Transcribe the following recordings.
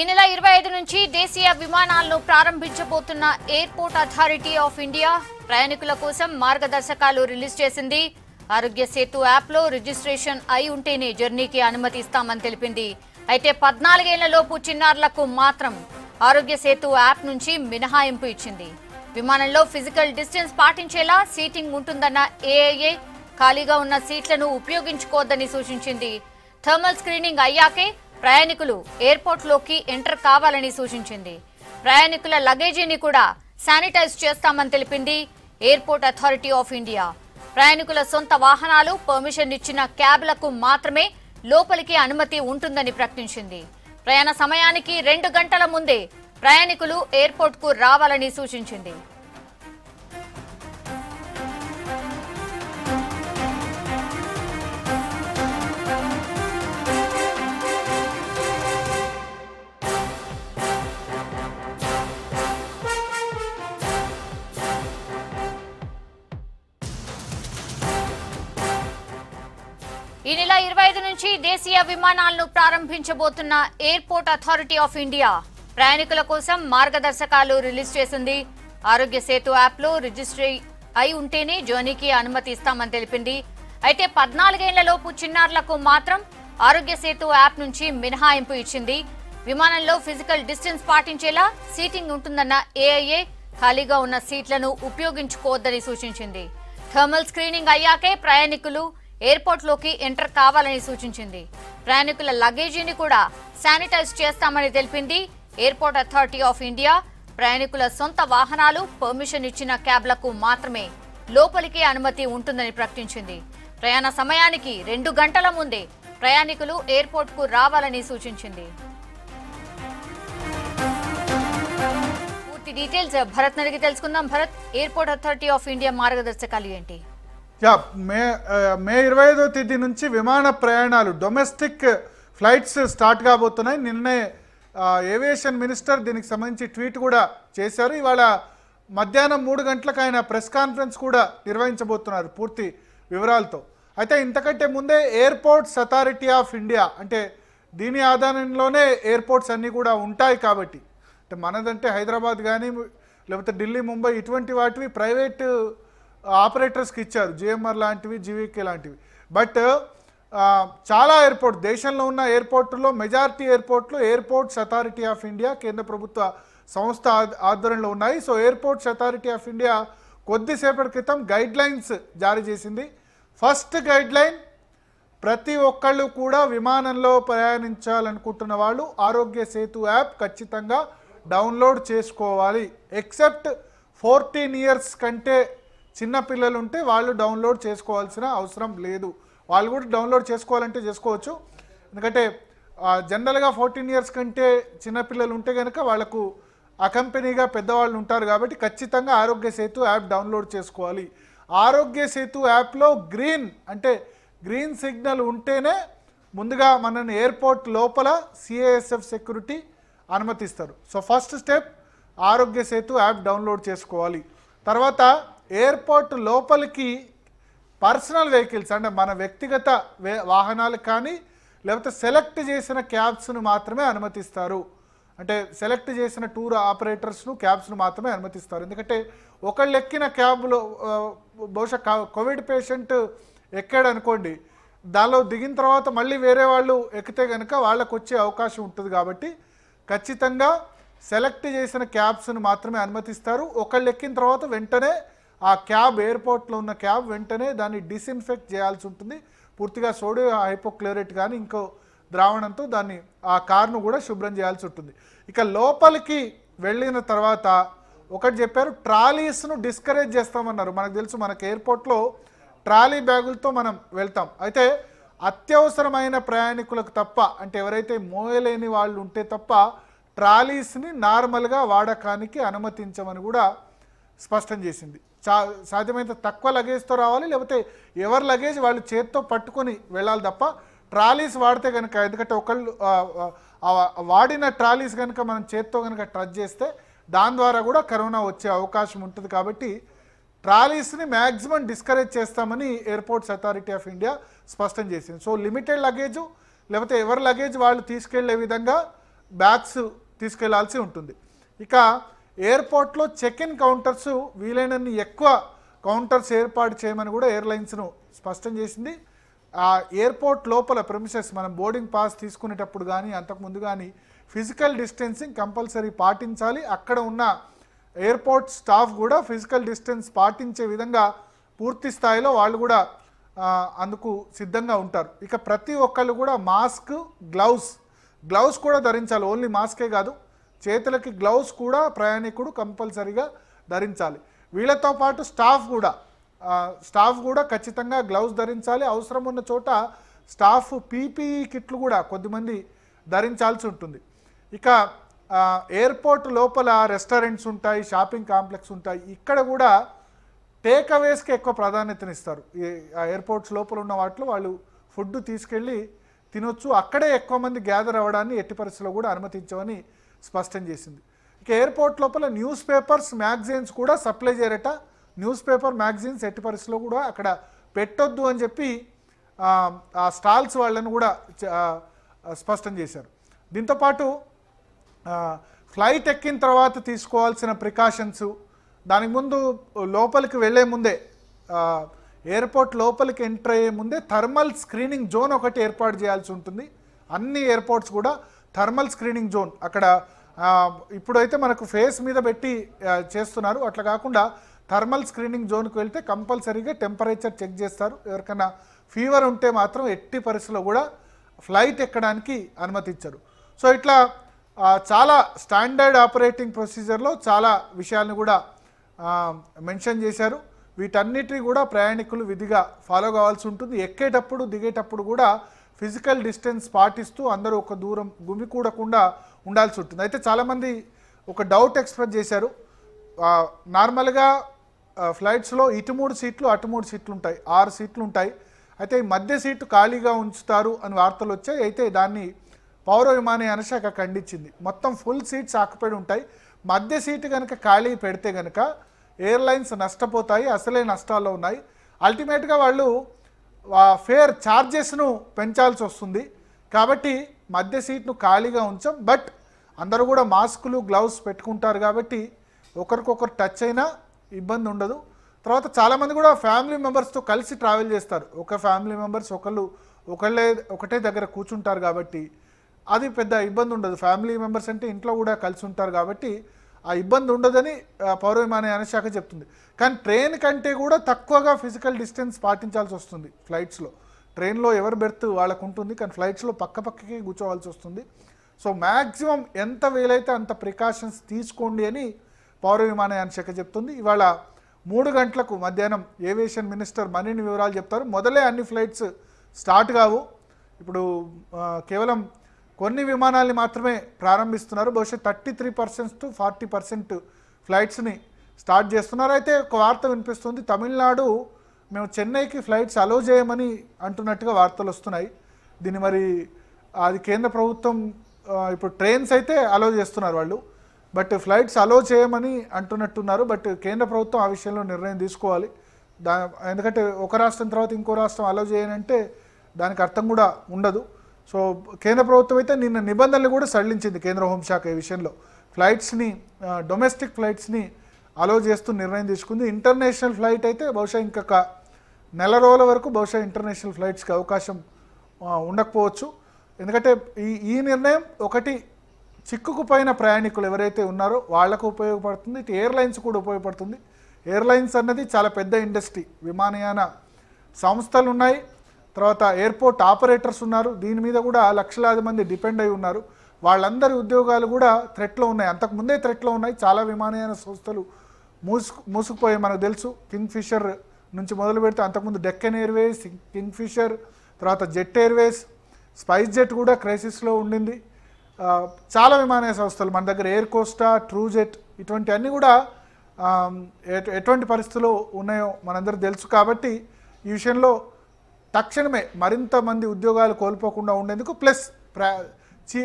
ఈ నెల ఇరవై ఐదు నుంచి దేశీయ విమానాలను ప్రారంభించబోతున్న ఎయిర్పోర్ట్ అథారిటీ ఆఫ్ ఇండియా ప్రయాణికుల కోసం మార్గదర్శకాలు రిలీజ్ చేసింది ఆరోగ్య సేతు యాప్లో రిజిస్ట్రేషన్ అయి ఉంటేనే జర్నీకి అనుమతి ఇస్తామని తెలిపింది అయితే పద్నాలుగేళ్లలోపు చిన్నారులకు మాత్రం ఆరోగ్య సేతు యాప్ నుంచి మినహాయింపు ఇచ్చింది విమానంలో ఫిజికల్ డిస్టెన్స్ పాటించేలా సీటింగ్ ఉంటుందన్న ఏఐఏ ఖాళీగా ఉన్న సీట్లను ఉపయోగించుకోవద్దని సూచించింది థర్మల్ స్క్రీనింగ్ అయ్యాకే ప్రయాణికులు ఎయిర్పోర్ట్లోకి ఎంటర్ కావాలని సూచించింది ప్రయాణికుల లగేజీని కూడా శానిటైజ్ చేస్తామని తెలిపింది ఎయిర్పోర్ట్ అథారిటీ ఆఫ్ ఇండియా ప్రయాణికుల సొంత వాహనాలు పర్మిషన్ ఇచ్చిన క్యాబ్లకు మాత్రమే లోపలికి అనుమతి ఉంటుందని ప్రకటించింది ప్రయాణ సమయానికి రెండు గంటల ముందే ప్రయాణికులు ఎయిర్పోర్ట్కు రావాలని సూచించింది ఈ నెల ఇరవై ఐదు నుంచి దేశీయ విమానాలను ప్రారంభించబోతున్న ఎయిర్పోర్ట్ అథారిటీ ఆఫ్ ఇండియా ప్రయాణికుల కోసం మార్గదర్శకాలు రిలీజ్ చేసింది ఆరోగ్య సేతు యాప్లో రిజిస్ట్రీ అయి ఉంటేనే జర్నీకి అనుమతి ఇస్తామని తెలిపింది అయితే పద్నాలుగేళ్లలోపు చిన్నారులకు మాత్రం ఆరోగ్య సేతు యాప్ నుంచి మినహాయింపు ఇచ్చింది విమానంలో ఫిజికల్ డిస్టెన్స్ పాటించేలా సీటింగ్ ఉంటుందన్న ఏఐఏ ఖాళీగా ఉన్న సీట్లను ఉపయోగించుకోవద్దని సూచించింది థర్మల్ స్క్రీనింగ్ అయ్యాకే ప్రయాణికులు ఎయిర్పోర్ట్లోకి ఎంటర్ కావాలని సూచించింది ప్రయాణికుల లగేజీని కూడా శానిటైజ్ చేస్తామని తెలిపింది ఎయిర్పోర్ట్ అథారిటీ ఆఫ్ ఇండియా ప్రయాణికుల సొంత వాహనాలు పర్మిషన్ ఇచ్చిన క్యాబ్లకు మాత్రమే లోపలికే అనుమతి ఉంటుందని ప్రకటించింది ప్రయాణ సమయానికి రెండు గంటల ముందే ప్రయాణికులు ఎయిర్పోర్ట్కు రావాలని సూచించింది పూర్తి డీటెయిల్స్ భరత్ నడిగి తెలుసుకుందాం Bharat airport authority of India మార్గదర్శకాలు ఏంటి యా మే మే ఇరవై ఐదో తేదీ నుంచి విమాన ప్రయాణాలు డొమెస్టిక్ ఫ్లైట్స్ స్టార్ట్ కాబోతున్నాయి నిన్నే ఏవియేషన్ మినిస్టర్ దీనికి సంబంధించి ట్వీట్ కూడా చేశారు ఇవాళ మధ్యాహ్నం మూడు గంటలకు ఆయన ప్రెస్ కాన్ఫరెన్స్ కూడా నిర్వహించబోతున్నారు పూర్తి వివరాలతో అయితే ఇంతకంటే ముందే ఎయిర్పోర్ట్స్ అథారిటీ ఆఫ్ ఇండియా అంటే దీని ఆధారంలోనే ఎయిర్పోర్ట్స్ అన్నీ కూడా ఉంటాయి కాబట్టి అంటే మనదంటే హైదరాబాద్ కానీ లేకపోతే ఢిల్లీ ముంబై ఇటువంటి వాటివి ప్రైవేటు ఆపరేటర్స్కి ఇచ్చారు జిఎంఆర్ లాంటివి జీవీకే లాంటివి బట్ చాలా ఎయిర్పోర్ట్ దేశంలో ఉన్న ఎయిర్పోర్టుల్లో మెజారిటీ ఎయిర్పోర్ట్లు ఎయిర్పోర్ట్స్ అథారిటీ ఆఫ్ ఇండియా కేంద్ర ప్రభుత్వ సంస్థ ఆధ్వర్యంలో ఉన్నాయి so airports authority of India కొద్దిసేపటి క్రితం గైడ్ లైన్స్ జారీ చేసింది ఫస్ట్ గైడ్ లైన్ ప్రతి ఒక్కళ్ళు కూడా విమానంలో ప్రయాణించాలనుకుంటున్న వాళ్ళు ఆరోగ్య సేతు యాప్ ఖచ్చితంగా డౌన్లోడ్ చేసుకోవాలి ఎక్సెప్ట్ ఫోర్టీన్ ఇయర్స్ కంటే చిన్న పిల్లలు ఉంటే వాళ్ళు డౌన్లోడ్ చేసుకోవాల్సిన అవసరం లేదు వాళ్ళు కూడా డౌన్లోడ్ చేసుకోవాలంటే చేసుకోవచ్చు ఎందుకంటే జనరల్గా ఫోర్టీన్ ఇయర్స్ కంటే చిన్నపిల్లలు ఉంటే కనుక ఆ అకంపెనీగా పెద్దవాళ్ళు ఉంటారు కాబట్టి ఖచ్చితంగా ఆరోగ్య సేతు యాప్ డౌన్లోడ్ చేసుకోవాలి ఆరోగ్య సేతు యాప్లో గ్రీన్ అంటే గ్రీన్ సిగ్నల్ ఉంటేనే ముందుగా మనని ఎయిర్పోర్ట్ లోపల సిఏఎస్ఎఫ్ సెక్యూరిటీ అనుమతిస్తారు so first step Aarogya Setu app download చేసుకోవాలి తర్వాత ఎయిర్పోర్ట్ లోపలికి పర్సనల్ వెహికల్స్ అంటే మన వ్యక్తిగత వాహనాలు కానీ లేకపోతే సెలెక్ట్ చేసిన క్యాబ్స్ను మాత్రమే అనుమతిస్తారు అంటే సెలెక్ట్ చేసిన టూర్ ఆపరేటర్స్ను క్యాబ్స్ను మాత్రమే అనుమతిస్తారు ఎందుకంటే ఒకళ్ళు ఎక్కిన క్యాబ్లో బహుశా కోవిడ్ పేషెంట్ ఎక్కాడు అనుకోండి దానిలో దిగిన తర్వాత మళ్ళీ వేరే వాళ్ళు ఎక్కితే కనుక వాళ్ళకు వచ్చే అవకాశం ఉంటుంది కాబట్టి ఖచ్చితంగా సెలెక్ట్ చేసిన క్యాబ్స్ను మాత్రమే అనుమతిస్తారు ఒకళ్ళు ఎక్కిన తర్వాత వెంటనే ఆ క్యాబ్ ఎయిర్పోర్ట్లో ఉన్న క్యాబ్ వెంటనే దాన్ని డిస్ఇన్ఫెక్ట్ చేయాల్సి ఉంటుంది పూర్తిగా సోడియం హైపోక్లోరేట్ కానీ ఇంకో ద్రావణంతో దాన్ని ఆ కార్ను కూడా శుభ్రం చేయాల్సి ఉంటుంది ఇక లోపలికి వెళ్ళిన తర్వాత ఒకటి చెప్పారు ట్రాలీస్ను డిస్కరేజ్ చేస్తామన్నారు మనకు తెలుసు మనకు ఎయిర్పోర్ట్లో ట్రాలీ బ్యాగులతో మనం వెళ్తాం అయితే అత్యవసరమైన ప్రయాణికులకు తప్ప అంటే ఎవరైతే మోయలేని వాళ్ళు ఉంటే తప్ప ట్రాలీస్ని నార్మల్గా వాడకానికి అనుమతించమని కూడా స్పష్టం చేసింది చా సాధ్యమైనంత తక్కువ లగేజ్తో రావాలి లేకపోతే ఎవరి లగేజ్ వాళ్ళు చేత్తో పట్టుకొని వెళ్ళాలి తప్ప ట్రాలీస్ వాడితే కనుక ఎందుకంటే ఒకళ్ళు వాడిన ట్రాలీస్ కనుక మనం చేత్తో కనుక టచ్ చేస్తే దాని ద్వారా కూడా కరోనా వచ్చే అవకాశం ఉంటుంది కాబట్టి ట్రాలీస్ని మ్యాక్సిమం డిస్కరేజ్ చేస్తామని ఎయిర్పోర్ట్స్ అథారిటీ ఆఫ్ ఇండియా స్పష్టం చేసింది సో లిమిటెడ్ లగేజ్ లేకపోతే ఎవరి లగేజ్ వాళ్ళు తీసుకెళ్లే విధంగా బ్యాగ్స్ తీసుకెళ్లాల్సి ఉంటుంది ఇక ఎయిర్పోర్ట్లో చెక్ ఇన్ కౌంటర్స్ వీలైనన్ని ఎక్కువ కౌంటర్స్ ఏర్పాటు చేయమని కూడా ఎయిర్లైన్స్ను స్పష్టం చేసింది ఆ ఎయిర్పోర్ట్ లోపల ప్రిమిసెస్ మనం బోర్డింగ్ పాస్ తీసుకునేటప్పుడు కానీ అంతకుముందు కానీ ఫిజికల్ డిస్టెన్సింగ్ కంపల్సరీ పాటించాలి అక్కడ ఉన్న ఎయిర్పోర్ట్ స్టాఫ్ కూడా ఫిజికల్ డిస్టెన్స్ పాటించే విధంగా పూర్తి స్థాయిలో వాళ్ళు కూడా అందుకు సిద్ధంగా ఉంటారు ఇక ప్రతి ఒక్కళ్ళు కూడా మాస్క్ గ్లౌస్ గ్లౌస్ కూడా ధరించాలి ఓన్లీ మాస్కే కాదు చేతులకి గ్లౌస్ కూడా ప్రయాణికుడు కంపల్సరీగా ధరించాలి వీళ్ళతో పాటు స్టాఫ్ కూడా స్టాఫ్ కూడా ఖచ్చితంగా గ్లౌస్ ధరించాలి అవసరం ఉన్న చోట స్టాఫ్ పీపీఈ e కిట్లు కూడా కొద్దిమంది ధరించాల్సి ఉంటుంది ఇక ఎయిర్పోర్ట్ లోపల రెస్టారెంట్స్ ఉంటాయి షాపింగ్ కాంప్లెక్స్ ఉంటాయి ఇక్కడ కూడా టేక్ అవేస్కి ఎక్కువ ప్రాధాన్యతనిస్తారు ఎయిర్పోర్ట్స్ లోపల ఉన్న వాటిలో వాళ్ళు ఫుడ్ తీసుకెళ్ళి తినొచ్చు అక్కడే ఎక్కువ మంది గ్యాదర్ అవ్వడాన్ని ఎట్టి పరిస్థితుల్లో కూడా అనుమతించవని స్పష్టం చేసింది ఇక ఎయిర్పోర్ట్ లోపల న్యూస్ పేపర్స్ మ్యాగజైన్స్ కూడా సప్లై చేయరట న్యూస్ పేపర్ మ్యాగజైన్స్ ఎట్టి పరిస్థితిలో కూడా అక్కడ పెట్టొద్దు అని చెప్పి ఆ స్టాల్స్ వాళ్ళని కూడా స్పష్టం చేశారు దీంతోపాటు ఫ్లైట్ ఎక్కిన తర్వాత తీసుకోవాల్సిన ప్రికాషన్స్ దానికి ముందు లోపలికి వెళ్ళే ముందే ఎయిర్పోర్ట్ లోపలికి ఎంటర్ అయ్యే ముందే థర్మల్ స్క్రీనింగ్ జోన్ ఒకటి ఏర్పాటు చేయాల్సి ఉంటుంది అన్ని ఎయిర్పోర్ట్స్ కూడా థర్మల్ స్క్రీనింగ్ జోన్ అక్కడ ఇప్పుడైతే మనకు ఫేస్ మీద పెట్టి చేస్తున్నారు అట్లా కాకుండా థర్మల్ స్క్రీనింగ్ జోన్కి వెళ్తే కంపల్సరీగా టెంపరేచర్ చెక్ చేస్తారు ఎవరికైనా ఫీవర్ ఉంటే మాత్రం ఎట్టి పరిస్థితుల్లో కూడా ఫ్లైట్ ఎక్కడానికి అనుమతించరు సో ఇట్లా చాలా స్టాండర్డ్ ఆపరేటింగ్ ప్రొసీజర్లో చాలా విషయాలను కూడా మెన్షన్ చేశారు వీటన్నిటిని కూడా ప్రయాణికులు విధిగా ఫాలో కావాల్సి ఉంటుంది ఎక్కేటప్పుడు దిగేటప్పుడు కూడా ఫిజికల్ డిస్టెన్స్ పాటిస్తూ అందరూ ఒక దూరం గుమికూడకుండా ఉండాల్సి ఉంటుంది అయితే చాలామంది ఒక డౌట్ ఎక్స్ప్రెస్ చేశారు నార్మల్గా ఫ్లైట్స్లో ఇటు మూడు సీట్లు అటు మూడు సీట్లు ఉంటాయి ఆరు సీట్లు ఉంటాయి అయితే ఈ మధ్య సీటు ఖాళీగా ఉంచుతారు అని వార్తలు వచ్చాయి అయితే దాన్ని పౌర విమానయాన శాఖ ఖండించింది మొత్తం ఫుల్ సీట్స్ ఆకుపడి ఉంటాయి మధ్య సీటు కనుక ఖాళీ పెడితే కనుక ఎయిర్లైన్స్ నష్టపోతాయి అసలే నష్టాల్లో ఉన్నాయి అల్టిమేట్గా వాళ్ళు ఫేర్ ఛార్జెస్ను పెంచాల్సి వస్తుంది కాబట్టి మధ్య సీట్ను ఖాళీగా ఉంచాం బట్ అందరూ కూడా మాస్కులు గ్లౌస్ పెట్టుకుంటారు కాబట్టి ఒకరికొకరు టచ్ అయినా ఇబ్బంది ఉండదు తర్వాత చాలామంది కూడా ఫ్యామిలీ మెంబర్స్తో కలిసి ట్రావెల్ చేస్తారు ఒక ఫ్యామిలీ మెంబర్స్ ఒకళ్ళు ఒకళ్ళే ఒకటే దగ్గర కూర్చుంటారు కాబట్టి అది పెద్ద ఇబ్బంది ఉండదు ఫ్యామిలీ మెంబర్స్ అంటే ఇంట్లో కూడా కలిసి ఉంటారు కాబట్టి ఆ ఇబ్బంది ఉండదని పౌర విమానయాన శాఖ చెప్తుంది కానీ ట్రైన్ కంటే కూడా తక్కువగా ఫిజికల్ డిస్టెన్స్ పాటించాల్సి వస్తుంది ఫ్లైట్స్లో ట్రైన్లో ఎవరు బెర్త్ వాళ్ళకు ఉంటుంది కానీ ఫ్లైట్స్లో పక్క పక్కకి కూర్చోవాల్సి వస్తుంది సో మ్యాక్సిమం ఎంత వీలైతే అంత ప్రికాషన్స్ తీసుకోండి అని పౌర విమానయాన శాఖ చెప్తుంది ఇవాళ మూడు గంటలకు మధ్యాహ్నం ఏవియేషన్ మినిస్టర్ మరిన్ని వివరాలు చెప్తారు మొదలే అన్ని ఫ్లైట్స్ స్టార్ట్ కావు ఇప్పుడు కేవలం కొన్ని విమానాలని మాత్రమే ప్రారంభిస్తున్నారు బహుశా thirty three percent to forty percent ఫ్లైట్స్ని స్టార్ట్ చేస్తున్నారు అయితే ఒక వార్త వినిపిస్తుంది తమిళనాడు మేము చెన్నైకి ఫ్లైట్స్ అలో చేయమని అంటున్నట్టుగా వార్తలు వస్తున్నాయి దీన్ని మరి అది కేంద్ర ప్రభుత్వం ఇప్పుడు ట్రైన్స్ అయితే అలో చేస్తున్నారు వాళ్ళు బట్ ఫ్లైట్స్ అలో చేయమని అంటున్నట్టున్నారు బట్ కేంద్ర ప్రభుత్వం ఆ విషయంలో నిర్ణయం తీసుకోవాలి దా ఎందుకంటే ఒక రాష్ట్రం తర్వాత ఇంకో రాష్ట్రం అలో చేయనంటే దానికి అర్థం కూడా ఉండదు సో కేంద్ర ప్రభుత్వం అయితే నిన్న నిబంధనలు కూడా సడలించింది కేంద్ర హోంశాఖ ఈ విషయంలో ఫ్లైట్స్ని డొమెస్టిక్ ఫ్లైట్స్ని అలో చేస్తూ నిర్ణయం తీసుకుంది ఇంటర్నేషనల్ ఫ్లైట్ అయితే బహుశా ఇంకొక నెల రోజుల వరకు బహుశా ఇంటర్నేషనల్ ఫ్లైట్స్కి అవకాశం ఉండకపోవచ్చు ఎందుకంటే ఈ ఈ నిర్ణయం ఒకటి చిక్కుకుపోయిన ప్రయాణికులు ఎవరైతే ఉన్నారో వాళ్లకు ఉపయోగపడుతుంది ఇటు ఎయిర్లైన్స్ కూడా ఉపయోగపడుతుంది ఎయిర్లైన్స్ అన్నది చాలా పెద్ద ఇండస్ట్రీ విమానయాన సంస్థలు ఉన్నాయి తర్వాత ఎయిర్పోర్ట్ ఆపరేటర్స్ ఉన్నారు దీని మీద కూడా లక్షలాది మంది డిపెండ్ అయి ఉన్నారు వాళ్ళందరి ఉద్యోగాలు కూడా థ్రెట్లో ఉన్నాయి అంతకుముందే థ్రెట్లో ఉన్నాయి చాలా విమానయాన సంస్థలు మూసుకు మూసుకుపోయాయి మనకు తెలుసు కింగ్ ఫిషర్ నుంచి మొదలు పెడితే అంతకుముందు డెక్కన్ ఎయిర్వేస్ కింగ్ ఫిషర్ తర్వాత జెట్ ఎయిర్వేస్ స్పైస్ జెట్ కూడా క్రైసిస్లో ఉండింది చాలా విమానయాన సంస్థలు మన దగ్గర ఎయిర్ కోస్టా ట్రూ జెట్ ఇటువంటి అన్నీ కూడా ఎటువంటి పరిస్థితుల్లో ఉన్నాయో మనందరూ తెలుసు కాబట్టి ఈ విషయంలో తక్షణమే మరింత మంది ఉద్యోగాలు కోల్పోకుండా ఉండేందుకు ప్లస్ ప్రా చీ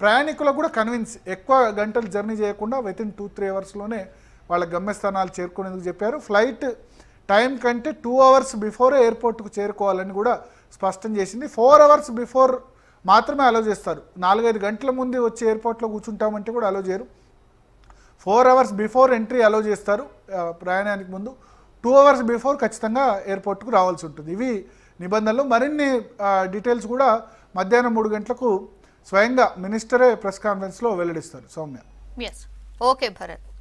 ప్రయాణికులకు కూడా కన్విన్స్ ఎక్కువ గంటలు జర్నీ చేయకుండా విత్ ఇన్ టూ త్రీ అవర్స్లోనే వాళ్ళ గమ్యస్థానాలు చేరుకునేందుకు చెప్పారు ఫ్లైట్ టైం కంటే టూ అవర్స్ బిఫోరే ఎయిర్పోర్ట్కు చేరుకోవాలని కూడా స్పష్టం చేసింది ఫోర్ అవర్స్ బిఫోర్ మాత్రమే అలో చేస్తారు నాలుగైదు గంటల ముందు వచ్చి ఎయిర్పోర్ట్లో కూర్చుంటామంటే కూడా అలో చేయరు four hours before entry allow చేస్తారు ప్రయాణానికి ముందు టూ అవర్స్ బిఫోర్ ఖచ్చితంగా ఎయిర్పోర్ట్కు రావాల్సి ఉంటుంది ఇవి నిబంధనలు మరిన్ని డీటెయిల్స్ కూడా మధ్యాహ్నం మూడు గంటలకు స్వయంగా మినిస్టరే ప్రెస్ కాన్ఫరెన్స్లో వెల్లడిస్తారు సౌమ్య ఓకే భరత్